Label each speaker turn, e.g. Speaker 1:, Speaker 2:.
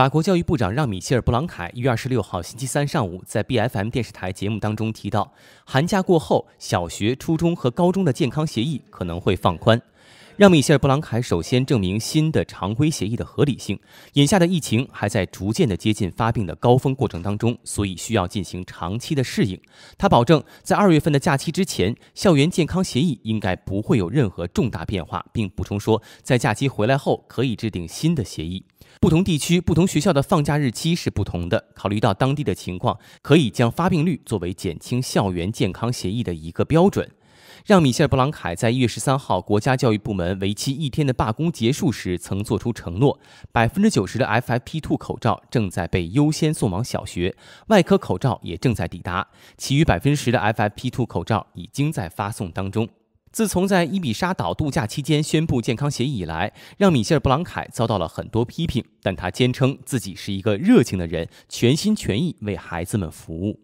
Speaker 1: 法国教育部长让·米歇尔·布朗凯一月二十六号星期三上午在 BFM 电视台节目当中提到，寒假过后，小学、初中和高中的健康协议可能会放宽。让米歇尔·布朗凯首先证明新的常规协议的合理性。眼下的疫情还在逐渐的接近发病的高峰过程当中，所以需要进行长期的适应。他保证，在二月份的假期之前，校园健康协议应该不会有任何重大变化，并补充说，在假期回来后可以制定新的协议。不同地区、不同学校的放假日期是不同的，考虑到当地的情况，可以将发病率作为减轻校园健康协议的一个标准。让米歇尔·布朗凯在一月十三号国家教育部门为期一天的罢工结束时曾做出承诺：百分之九十的 FFP2 口罩正在被优先送往小学，外科口罩也正在抵达，其余百分之十的 FFP2 口罩已经在发送当中。自从在伊比沙岛度假期间宣布健康协议以来，让米歇尔·布朗凯遭到了很多批评，但他坚称自己是一个热情的人，全心全意为孩子们服务。